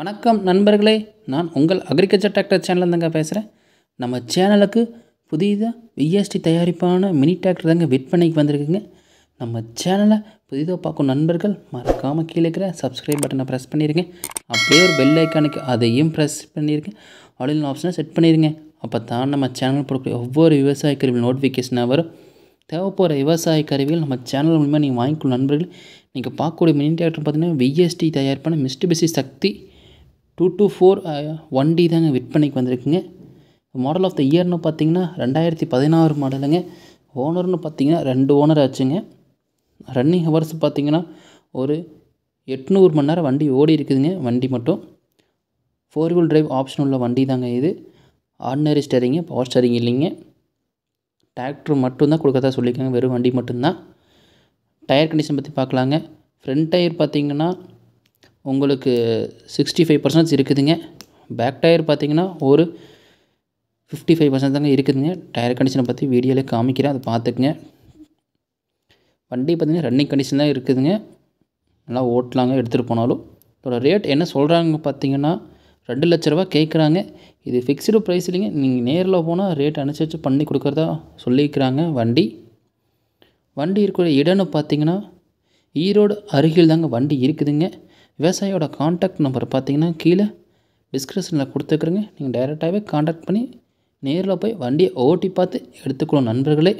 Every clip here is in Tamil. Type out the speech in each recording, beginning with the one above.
வணக்கம் நண்பர்களே நான் உங்கள் அக்ரிகல்ச்சர் டிராக்டர் தாங்க பேசுகிறேன் நம்ம சேனலுக்கு புதிதாக விஎஸ்டி தயாரிப்பான மினி டிராக்டர் தாங்க விற்பனைக்கு வந்திருக்குங்க நம்ம சேனலை புதிதாக பார்க்கும் நண்பர்கள் மறக்காமல் கீழே இருக்கிற சப்ஸ்கிரைப் பட்டனை ப்ரெஸ் பண்ணியிருங்க அப்படியே ஒரு பெல் ஐக்கானுக்கு அதையும் ப்ரெஸ் பண்ணியிருங்க ஆன்லைன் ஆப்ஷனை செட் பண்ணிடுங்க அப்போ தான் நம்ம சேனல் போடக்கூடிய ஒவ்வொரு விவசாய கருவியில் நோட்டிஃபிகேஷனாக வரும் தேவைப்படுற விவசாய கருவிகள் நம்ம சேனல் மூலிமா நீங்கள் வாங்கிக்கொள்ளும் நண்பர்கள் நீங்கள் பார்க்கக்கூடிய மினி டிராக்டர் பார்த்தீங்கன்னா விஎஸ்டி தயாரிப்பான மிஸ்டு பிசி Shakti two two four one D தாங்க விற்பனைக்கு வந்திருக்குங்க மாடல் ஆஃப் த இயர்னு பார்த்தீங்கன்னா ரெண்டாயிரத்தி பதினாறு மாடலுங்க ஓனர்னு பார்த்தீங்கன்னா ரெண்டு ஓனர் ஆச்சுங்க ரன்னிங் ஹவர்ஸ் பார்த்தீங்கன்னா ஒரு எட்நூறு மணி நேரம் வண்டி ஓடி இருக்குதுங்க வண்டி மட்டும் ஃபோர் வீல் டிரைவ் ஆப்ஷன் உள்ள வண்டி தாங்க இது ஆர்டினரி ஸ்டேரிங்கு பவர் ஸ்டேரிங் இல்லைங்க டிராக்டர் மட்டும்தான் கொடுக்கறதா சொல்லியிருக்காங்க வெறும் வண்டி மட்டும்தான் டயர் கண்டிஷன் பற்றி பார்க்கலாங்க ஃப்ரண்ட் டயர் பார்த்திங்கன்னா உங்களுக்கு சிக்ஸ்டி ஃபைவ் பர்சன்டேஜ் இருக்குதுங்க பேக் டயர் பார்த்தீங்கன்னா ஒரு ஃபிஃப்டி ஃபைவ் பர்சன்ட் தாங்க இருக்குதுங்க டயர் கண்டிஷனை பற்றி வீடியோவில் காமிக்கிறேன் அதை பார்த்துக்குங்க வண்டி பார்த்திங்கன்னா ரன்னிங் கண்டிஷன் தான் இருக்குதுங்க நல்லா ஓட்டலாங்க எடுத்துகிட்டு போனாலும் இதோட ரேட் என்ன சொல்கிறாங்க பார்த்தீங்கன்னா ரெண்டு லட்ச ரூபா கேட்குறாங்க இது ஃபிக்ஸ்டு ப்ரைஸ் இல்லைங்க நீங்கள் நேரில் போனால் ரேட் அனுசரித்து பண்ணி கொடுக்குறதா சொல்லியிருக்கிறாங்க வண்டி வண்டி இருக்கிற இடம்னு பார்த்தீங்கன்னா ஈரோடு அருகில் தாங்க வண்டி இருக்குதுங்க விவசாயியோட காண்டாக்ட் நம்பர் பார்த்தீங்கன்னா கீழே டிஸ்கிரிப்ஷனில் கொடுத்துக்கிறேங்க நீங்கள் டைரெக்டாகவே காண்டாக்ட் பண்ணி நேரில் போய் வண்டியை ஓட்டி பார்த்து எடுத்துக்கணும் நண்பர்களே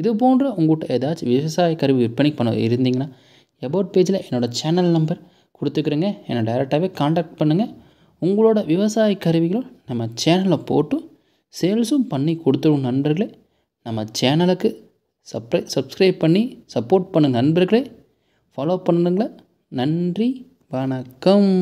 இது போன்ற உங்கள்கிட்ட ஏதாச்சும் விவசாய கருவி விற்பனை பண்ண இருந்தீங்கன்னா எபவுட் பேஜில் என்னோடய சேனல் நம்பர் கொடுத்துக்கிறேங்க என்னை டைரெக்டாகவே காண்டாக்ட் பண்ணுங்கள் உங்களோட விவசாய கருவிகளும் நம்ம சேனலில் போட்டு சேல்ஸும் பண்ணி கொடுத்துருவோம் நண்பர்களே நம்ம சேனலுக்கு சப்ரை சப்ஸ்கிரைப் பண்ணி சப்போர்ட் பண்ணுங்கள் நண்பர்களே ஃபாலோ பண்ணுங்களேன் நன்றி வணக்கம்